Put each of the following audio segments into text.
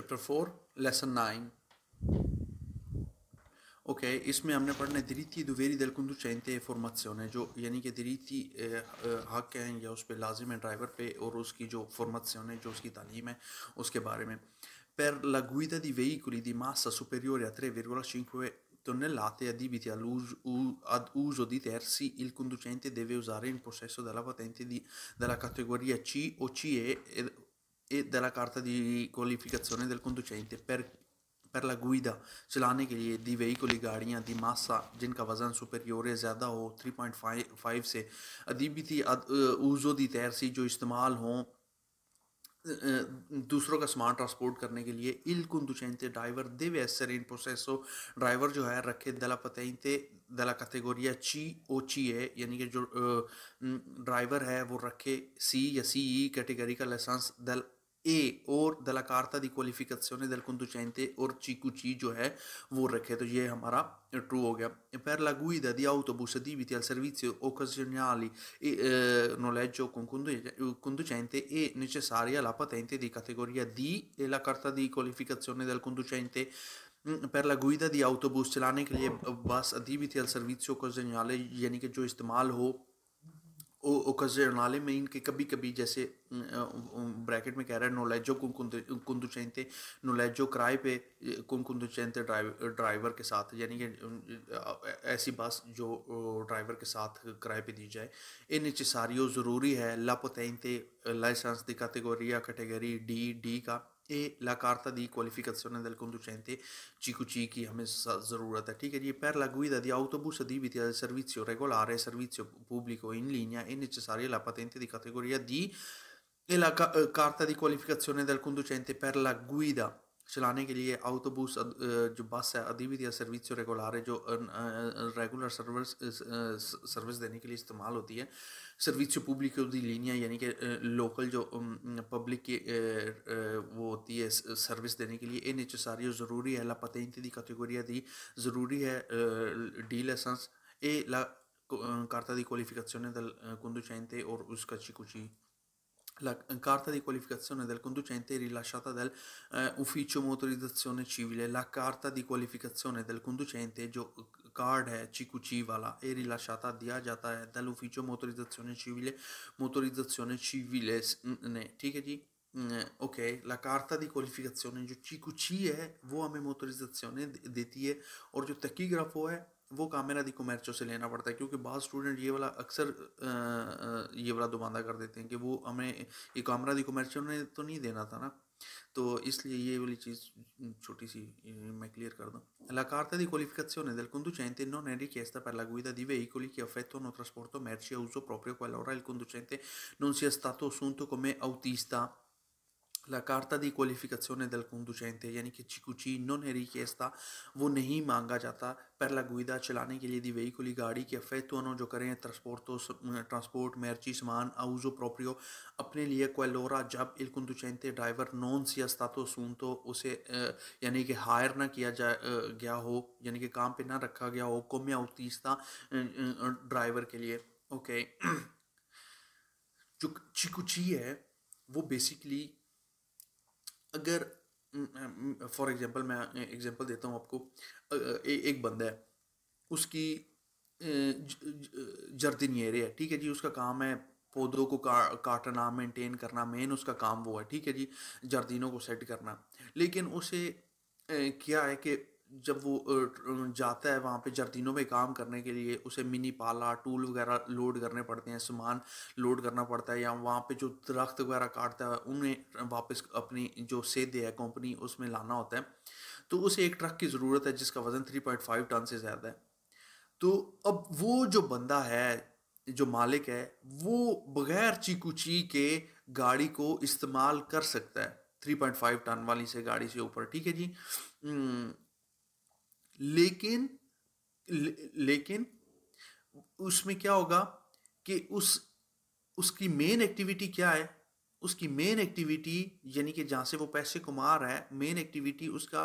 Chapter four lesson nine Ok, इसमें हमने पढ़ना है diritti e doveri del conducente e formazione जो यानी कि diritti हक हैं या उस पर लाजिम है ड्राइवर पे और उसकी जो फॉर्मेशन है जो उसकी तालीम है उसके बारे में per la guida di veicoli di massa superiore a 3,5 tonnellate adibiti all'uso, ad uso di terzi il conducente deve usare in possesso della patente di, della categoria C o CE e della carta di qualificazione del conducente per, per la guida चलाने che è di veicoli गाड़ियाँ दी मासा जिनका वज़न सुपerior या 3.5 se adibiti ad uh, uso di terzi जो इस्तेमाल ho दूसरों का सामान ट्रांसपोर्ट करने के लिए इल conducente driver deve essere in possesso driver जो है रखे दला della दला कैटेगोरिया ची ओ ची है यानी कि जो ड्राइवर है वो रखे सी या सी ई कैटेगरी का लाइसेंस दल e o दलाकारता carta di qualificazione del conducente चीकू CQC, cioè है वो रखे तो ये हमारा ट्रू per la guida di autobus adibiti al servizio occasionali e eh, noleggio con eh, conducente è necessaria la patente di categoria D e la carta di qualificazione del conducente mm, per la guida di autobus चलाने che gli bus adibiti al servizio occasionale यानी कि जो इस्तेमाल हो ओकाजनाले में इनके कभी कभी जैसे ब्रैकेट में कह रहा है नोलेजो कुंदु चैनते नोलेजो किराए पे कुंदु चैनते ड्राइवर के साथ यानी कि ऐसी बस जो ड्राइवर के साथ किराए पे दी जाए इन चिसारियों ज़रूरी है लापोतैनते लाइसेंस दी कैटेगरी डी डी का e la carta di qualificazione del conducente CQC chi ha messo zarurat è ठीक per la guida di autobus adibiti al servizio regolare servizio pubblico in linea è necessaria la patente di categoria D e la ca- eh, carta di qualificazione del conducente per la guida चलाने के लिए आउटोबूस जो bus है अदीविया service जो रेगुलार जो regular service service देने के लिए इस्तेमाल होती है सर्विस जो पब्लिक की लीनिया यानी कि लोकल जो पब्लिक की वो होती है सर्विस देने के लिए ए नेचसारियो e ज़रूरी है लापतेंती दी कैटेगोरिया दी ज़रूरी है डी लाइसेंस ए ला कार्ता दी दल del conducente और उसका चिकुची La eh, carta di qualificazione del conducente è rilasciata dall'Ufficio eh, Motorizzazione Civile. La carta di qualificazione del conducente जो कार्ड है CQC वाला è rilasciata दिया जाता eh, dall'Ufficio Motorizzazione Civile Motorizzazione Civile eh, ok, la carta di qualificazione ला कार्ता दी qualification जो चीकुची है वो हमें मोटरिजाción देती वो कामेरा दी कोमर्चो से लेना पड़ता है क्योंकि बाद स्टूडेंट ये वाला अक्सर ये वाला दुमांदा कर देते हैं कि वो हमें ये कामेरा दी कोमर्चो ने तो नहीं देना था ना तो इसलिए ये वाली चीज़ छोटी सी मैं क्लियर कर दूँ लाकारता दी क्वालिफिकेशन है दलकुंदू चाहते नो नैडी के पर लगुई दी वे ही कोली की अफेतो नो ट्रांसपोर्टो मैर्चिया उसो प्रोप्रियो क्वालोरा इलकुंदू चाहते नो सियस्ता तो सुन तो कमे औतीसता la carta di qualificazione del conducente, yani che CQC non è richiesta, vo नहीं manga jata per la guida चलाने के लिए di veicoli गाड़ी che effettuano giocarie trasporto, trasport merci saman a uso proprio अपने लिए qualora जब il conducente driver non sia stato assunto उसे यानी कि हायर ना किया जा गया हो यानी कि काम पे na rakha गया ho come autista eh, driver के लिए ओके okay. Jo CQC है वो बेसिकली अगर फॉर एग्जांपल मैं एग्जांपल देता हूँ आपको ए, एक बंदा है उसकी नहीं है ठीक है जी उसका काम है पौधों को का, काटना मेंटेन करना मेन उसका काम वो है ठीक है जी जर्दिनों को सेट करना लेकिन उसे क्या है कि जब वो जाता है वहाँ पे जर्दीनों में काम करने के लिए उसे मिनी पाला टूल वगैरह लोड करने पड़ते हैं सामान लोड करना पड़ता है या वहाँ पे जो दरख्त वगैरह काटता है उन्हें वापस अपनी जो सेद है कंपनी उसमें लाना होता है तो उसे एक ट्रक की ज़रूरत है जिसका वज़न 3.5 टन से ज़्यादा है तो अब वो जो बंदा है जो मालिक है वो बगैर चीकू ची के गाड़ी को इस्तेमाल कर सकता है 3.5 टन वाली से गाड़ी से ऊपर ठीक है जी लेकिन ले, लेकिन उसमें क्या होगा कि उस उसकी मेन एक्टिविटी क्या है उसकी मेन एक्टिविटी यानी कि जहाँ से वो पैसे कमा रहा है मेन एक्टिविटी उसका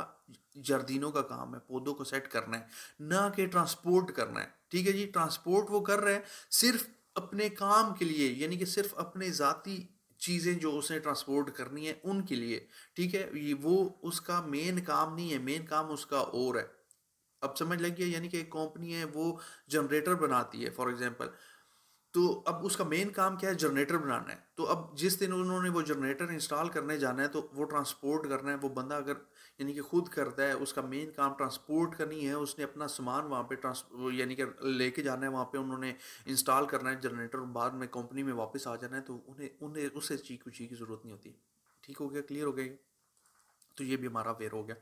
जर्दीनों का काम है पौधों को सेट करना है ना कि ट्रांसपोर्ट करना है ठीक है जी ट्रांसपोर्ट वो कर रहे हैं सिर्फ अपने काम के लिए यानी कि सिर्फ अपने ज़ाती चीज़ें जो उसने ट्रांसपोर्ट करनी है उनके लिए ठीक है ये वो उसका मेन काम नहीं है मेन काम उसका और है अब समझ गया यानी कि एक कंपनी है वो जनरेटर बनाती है फॉर एग्जांपल तो अब उसका मेन काम क्या है जनरेटर बनाना है तो अब जिस दिन उन्होंने वो जनरेटर इंस्टॉल करने जाना है तो वो ट्रांसपोर्ट करना है वो बंदा अगर यानी कि खुद करता है उसका मेन काम ट्रांसपोर्ट करनी है उसने अपना सामान वहाँ पे ट्रांस यानी कि लेके जाना है वहाँ पे उन्होंने इंस्टॉल करना है जनरेटर बाद में कंपनी में वापस आ जाना है तो उन्हें उन्हें उससे चीज कुछ की ज़रूरत नहीं होती ठीक हो गया क्लियर हो गया तो ये भी हमारा वेयर हो गया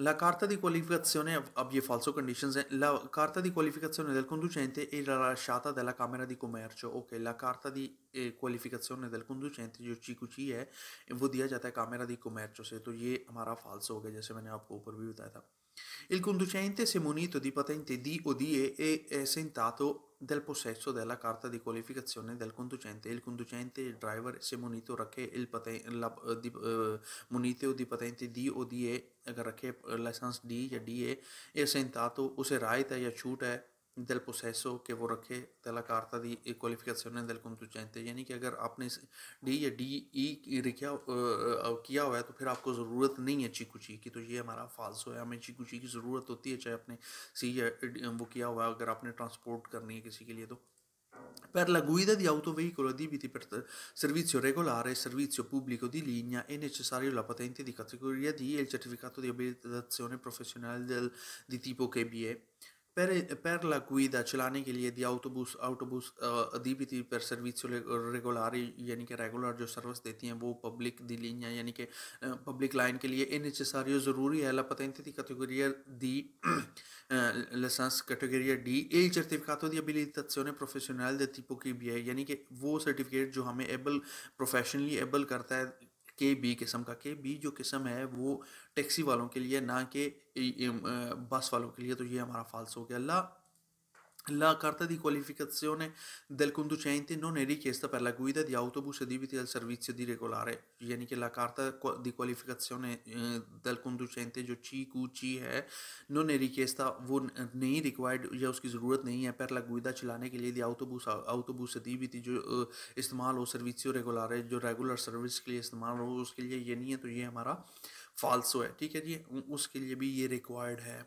La carta di qualificazione abbia falso conditions. Eh, la carta di qualificazione del conducente era lasciata dalla Camera di Commercio. Ok, la carta di eh, qualificazione del conducente जो ची कुची e वो दिया जाता है कामेरा दी कॉमर्चो से तो ये हमारा फालसो हो गया जैसे मैंने आपको ऊपर भी बताया था Il conducente, se munito di patente D o DE, è esentato del possesso della carta di qualificazione del conducente. Il conducente, il driver, se munito racche il patente, la, eh, di, uh, eh, munito di patente D o DE, अगर रखे licence D या D ए ये सेंता तो उसे right है या छूट del possesso che vorrei della carta di qualificazione del contingente यानी कि अगर आपने इस डी या D E kiya hua hai to fir aapko zarurat nahi hai chiku chi ki to ye hamara false hai है chiku chi ki zarurat hoti hai chahe aapne c ya या वो किया हुआ है अगर आपने ट्रांसपोर्ट करनी है किसी के लिए तो Per la guida di autoveicolo adibiti per servizio regolare e servizio pubblico di linea è necessario la patente di categoria D e il certificato di abilitazione professionale del, di tipo KBE. पैर पैर la guida चलाने के लिए दी अदी भी थी पैर service रेगुलारी यानी कि रेगुलर जो सर्विस देती हैं वो पब्लिक दी लिनिया यानी कि पब्लिक लाइन के लिए ए नेसेसारियो ज़रूरी है ला पतेंती di categoria eh, e di licence category D ए सर्टिफिकातो दी एबिलिटेशने प्रोफेशनल दे टिपो की भी है यानी कि वो सर्टिफिकेट जो हमें एबल प्रोफेशनली एबल करता है के बी किस्म का के बी जो किस्म है वो टैक्सी वालों के लिए ना कि बस वालों के लिए तो ये हमारा फाल्स हो गया अल्लाह La carta di qualificazione del conducente non è richiesta per la guida di autobus adibiti al servizio di regolare, vieni che la carta di qualificazione eh, del conducente जो ची कू ची है नो ने रिक्वेस्ट था वो नहीं रिक्वायर्ड या उसकी ज़रूरत नहीं है पर लगुविदा चलाने के लिए दी आउटोबूस आउटोबूस अदीबी थी जो इस्तेमाल हो सर्विसियो रेगुलर है जो रेगुलर सर्विस के लिए इस्तेमाल हो उसके लिए ये नहीं है तो ये हमारा फालसो है ठीक है जी उसके लिए भी ये रिक्वायर्ड है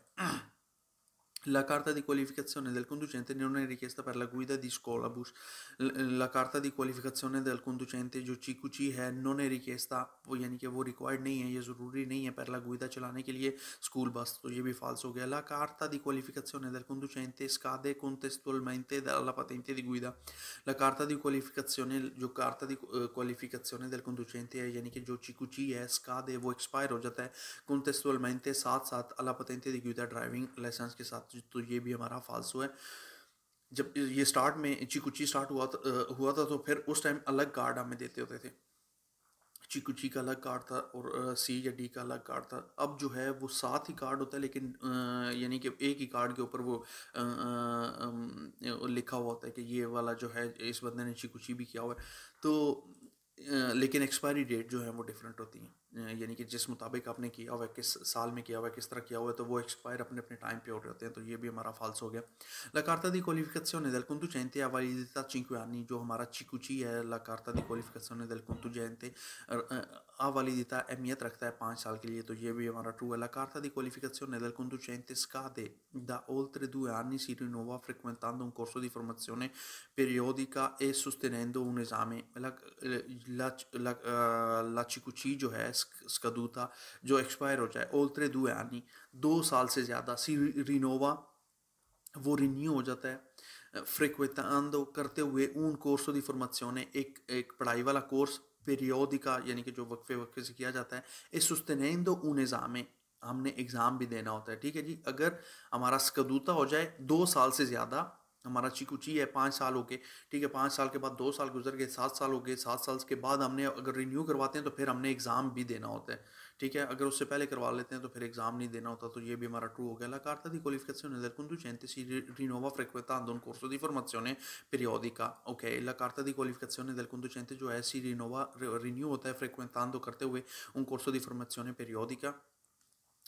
la carta di qualificazione del conducente non è richiesta per la guida di scolabus. La carta di qualificazione del conducente जो चीकू ची है non è richiesta यानी कि वो रिक्वायर्ड नहीं है ये ज़रूरी नहीं है पहला गुइदा चलाने के लिए स्कूल बस तो ये भी फाल्स हो गया ला carta di qualificazione del conducente scade contestualmente dalla patente di guida la carta di qualificazione जो carta di eh, qualificazione del conducente है यानी कि जो चीकू ची है scade वो expire हो जाता है contestualmente साथ साथ अला patente di guida driving license के साथ तो ये भी हमारा फ़ालसू है जब ये स्टार्ट में चिकुची स्टार्ट हुआ था हुआ था तो फिर उस टाइम अलग कार्ड हमें देते होते थे चिकुची का अलग कार्ड था और सी या डी का अलग कार्ड था अब जो है वो सात ही कार्ड होता है लेकिन यानी कि एक ही कार्ड के ऊपर वो लिखा हुआ होता है कि ये वाला जो है इस बंदे ने चिकुची भी किया हुआ है तो लेकिन एक्सपायरी डेट जो है वो डिफरेंट होती है यानी कि जिस मुताबिक आपने किया हुआ है किस साल में किया हुआ है किस तरह किया हुआ है तो वो एक्सपायर अपने अपने टाइम पे हो जाते हैं तो ये भी हमारा फॉल्स हो गया लकारता दी क्वालिफिकेशन है दलकुंतु जयंते आवाजिता चिंकुआनी जो हमारा चिकुची है लकारता दी क्वालिफिकेशन है दलकुंतु जयंते आवाली दिता अहमियत रखता है पाँच साल के लिए तो ये भी हमारा ट्रू है लकारता दी क्वालिफिकेशन है दलकुंतु जयंते स्का दे द ओल त्रिदू आनी सी टू नोवा फ्रिकुंतान दो कोर्सो दी फॉर्मेशन है पेरियोदिका ए सुस्ते नैंदो उन्हें जामे लक लक लचिकुची जो है इसका दू था जो एक्सपायर हो जाए ओलतरे दुए आनी दो साल से ज़्यादा सी रिनोवा वो रिन्यू हो जाता है फ्रिक्वेतांदो करते हुए उन कोर्सों की ने एक एक पढ़ाई वाला कोर्स पेरियोदिका यानी कि जो वक्फे वक्फे से किया जाता है इस सुस्ते नहीं दो ऊन एग्ज़ाम हमने एग्ज़ाम भी देना होता है ठीक है जी अगर हमारा स्कदूता हो जाए दो साल से ज़्यादा हमारा ची है पाँच साल हो गए ठीक है पाँच साल के बाद दो साल गुजर गए सात साल हो गए सात साल के बाद हमने अगर रिन्यू करवाते हैं तो फिर हमने एग्ज़ाम भी देना होता है ठीक है अगर उससे पहले करवा लेते हैं तो फिर एग्ज़ाम नहीं देना होता तो ये भी हमारा ट्रू हो गया la carta di qualificazione del रिनोवा si rinnova frequentando un corso di formazione okay ok la carta qualification qualificazione del conducente जो है सी रिनोवा रिन्यू होता है आंदो करते हुए उन corso di formazione periodica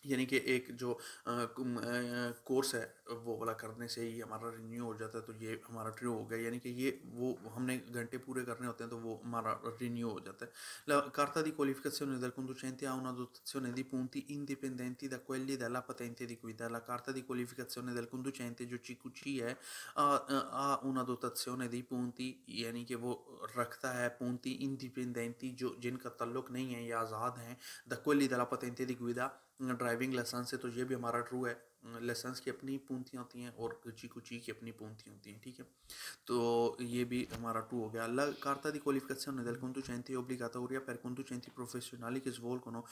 यानी कि एक जो कोर्स है वो वाला करने से ही हमारा रिन्यू हो जाता है तो ये हमारा ट्रू हो गया यानी कि ये वो हमने घंटे पूरे करने होते हैं तो वो हमारा रिन्यू हो जाता है कारता की क्वालिफिकेशन दल कुंदू चैंती आना दोन दी पूंती इन दी पेंदी दैली दैला पतेंती दी कोई दैला कारता की क्वालिफिकेशन दल कुंदू जो चिकुची है आ ऊना दो तत्स्योने दी पूंती यानी कि वो रखता है पूंती इन दी पेंदी जो जिनका तल्लुक नहीं है या आज़ाद है द क्वेली दला पतेंती दी कोई ड्राइविंग लाइसेंस है तो ये भी हमारा ट्रू है लेसन्स की अपनी पूंथियाँ होती हैं और कुची कुची की अपनी पूंथियाँ होती हैं ठीक है तो ये भी हमारा टू हो गया अल्लाह कारता दी क्वालिफिकेशन दल कुंतु चैंती ओबली गाता हो रिया पैर कुंतु चैंती प्रोफेशनली किस वोल कोनो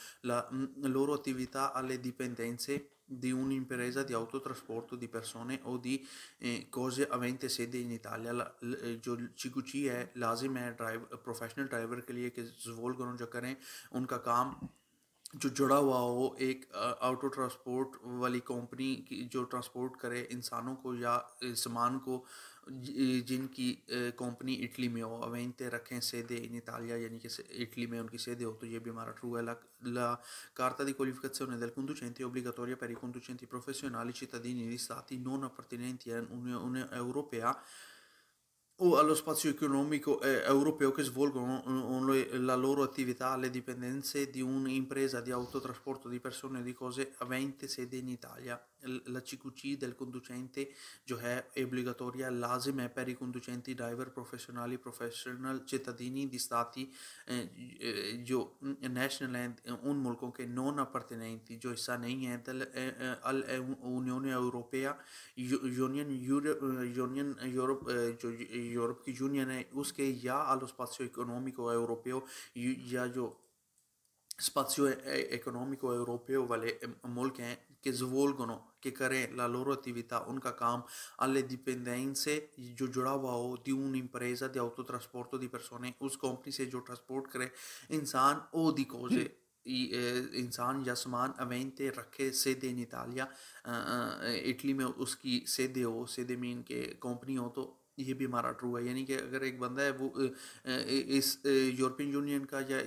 लोरो अतिविता अले दी पेंदेन से दी ऊन इम्पेरेजा तो दी आउटो ट्रांसपोर्ट दी पर्सोने और दी कोजे अवेंते से दी इन इतालिया जो चिकुची है लाजिम है ड्राइव प्रोफेशनल ड्राइवर के लिए किस वोल करो जो करें उनका काम जो जुड़ा हुआ हो एक ऑटो ट्रांसपोर्ट वाली कंपनी की जो ट्रांसपोर्ट करे इंसानों को या सामान को जिनकी कंपनी इटली में हो अवेंते रखें सीधे इन इतालिया यानी कि इटली में उनकी सीधे हो तो ये भी हमारा ट्रू है ला, ला कार्ता दी क्वालिफिकेट से उन्हें दल कुंदू चाहती ओब्लिगटोरिया पेरी कुंदू चाहती प्रोफेशनली चित्त दी निरी साथ ही नॉन अपर्तिनेंट उन्हें उन्हें यूरोपिया o allo spazio economico eh, europeo che svolgono um, la loro attività alle dipendenze di un'impresa di autotrasporto di persone e di cose avente sede in Italia. लचीकुची del conducente जो है एब्लिगतोरिया लाजिम है पेरी conducenti driver professionally professional cittadini di stati जो national हैं उन मुल्कों के नॉन अपर्तनेंती जो हिस्सा नहीं है दल अल यूनियन यूरोपिया यूनियन यूनियन यूरोप जो यूरोप की यूनियन है उसके या allo spazio economico europeo या जो स्पासियो इकोनॉमिको यूरोपियो वाले मुल्क हैं che svolgono, che crea la loro attività, unica cam, alle dipendenze जो जुड़ा हुआ di un'impresa di autotrasporto di persone उस कंपनी से जो ट्रांसपोर्ट करे इंसान ओ दी कोजे इंसान या सामान अवेंते रखे सीधे इन इतालिया इटली में उसकी sede हो eh, eh, sede मीन के कंपनी हो तो ये भी हमारा ट्रू है यानी कि अगर एक बंदा है वो इस यूरोपियन यूनियन का या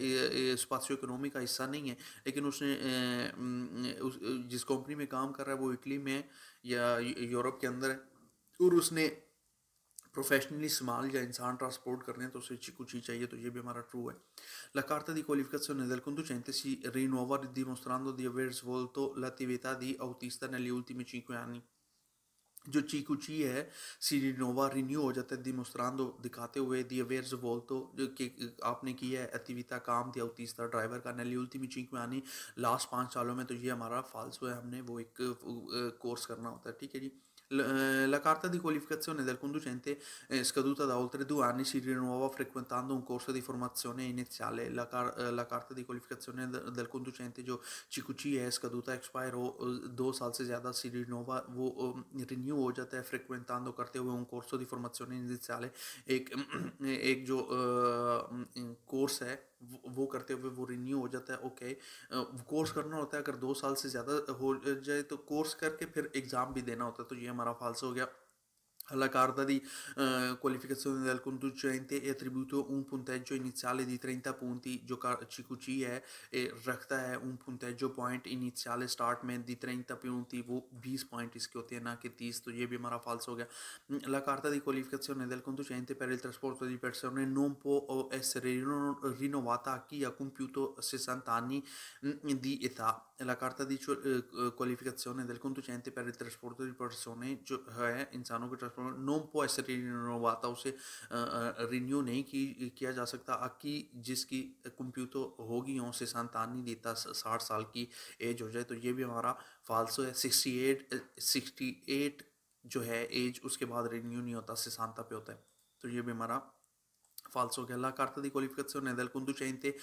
स्पासियो इकोनॉमी का हिस्सा नहीं है लेकिन उसने उस जिस कंपनी में काम कर रहा है वो इटली में या यूरोप के अंदर है और उसने प्रोफेशनली स्मॉल या इंसान ट्रांसपोर्ट करने हैं तो उसे कुछ ही चाहिए तो ये भी हमारा ट्रू है लकारता दी La carta di qualificazione del conducente si rinnova dimostrando di aver svolto l'attività di autista negli में चीकू anni. जो ची है सीडी नोवा रिन्यू हो जाता है दो दिखाते हुए दी अवेयर्स तो जो कि आपने किया है अतिविता काम दिया तीसरा ड्राइवर का नली में आनी लास्ट पाँच सालों में तो ये हमारा फाल्सो है हमने वो एक कोर्स करना होता है ठीक है जी L- eh, la carta di qualificazione del conducente eh, scaduta da oltre due anni si rinnova frequentando un corso di formazione iniziale. La, car- eh, la carta di qualificazione de- del conducente जो चिकुची है इसका दूता expire हो दो साल से ज़्यादा o Renova वो रिन्यू हो जाता है फ्रिक्वेंटांदो करते हुए उन कोर्सों दी फॉर्मेशन इनिशियाले एक एक जो कोर्स है वो करते हुए वो रिन्यू हो जाता है ओके कोर्स करना होता है अगर दो साल से ज़्यादा हो जाए तो कोर्स करके फिर एग्ज़ाम भी देना होता है तो ये हमारा फाल्स हो गया alla carta di eh, qualificazione del conducente è attribuito un punteggio iniziale di 30 punti, gioca- CQC è e recta è un punteggio point iniziale start में 30 punti वो 20 point इसके होते हैं ना कि 30 falso che mm, la carta di qualificazione del conducente per il trasporto di persone non può essere rinnovata a chi ha compiuto 60 anni mm, di età la carta di eh, qualificazione del conducente per il trasporto di persone è insano che trasporto नॉम पोएसरी रिनोवाता उसे renew नहीं की किया जा सकता अक्की जिसकी कंप्यूतो होगी हो से नहीं देता साठ साल की एज हो जाए तो ये भी हमारा फालसो है सिक्सटी एट सिक्सटी एट जो है एज उसके बाद रिन्यू नहीं होता सिसांता पे होता है तो ये भी हमारा फालसो Falso che दी क्वालिफिकेशन di कुंदू चाहिए थे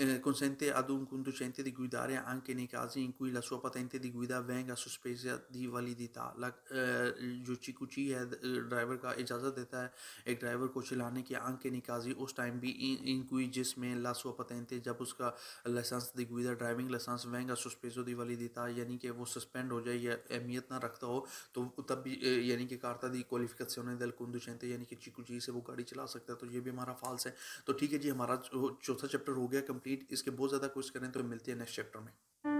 eh, consente ad un conducente di guidare anche nei casi in cui la sua patente di guida venga sospesa di validità la, eh, जो चीकू ची है ड्राइवर का इजाज़त देता है एक ड्राइवर को चलाने की आंके निकासी उस टाइम भी इनकुई जिसमें ला सुआ पतनते जब उसका लाइसेंस दिग्विदा ड्राइविंग लाइसेंस वहंगा सस्पेजो दी वाली देता यानी कि वो सस्पेंड हो जाए या अहमियत ना रखता हो तो तब भी यानी कि कार्ता दी क्वालिफिकेशन दल कुंदुचैनते यानी कि चीकू जी से वो गाड़ी चला सकता है तो ये भी हमारा फॉल्स है तो ठीक है जी हमारा चौथा चैप्टर हो गया कंप्लीट कंप्लीट इसके बहुत ज़्यादा कुछ करें तो मिलती है नेक्स्ट चैप्टर में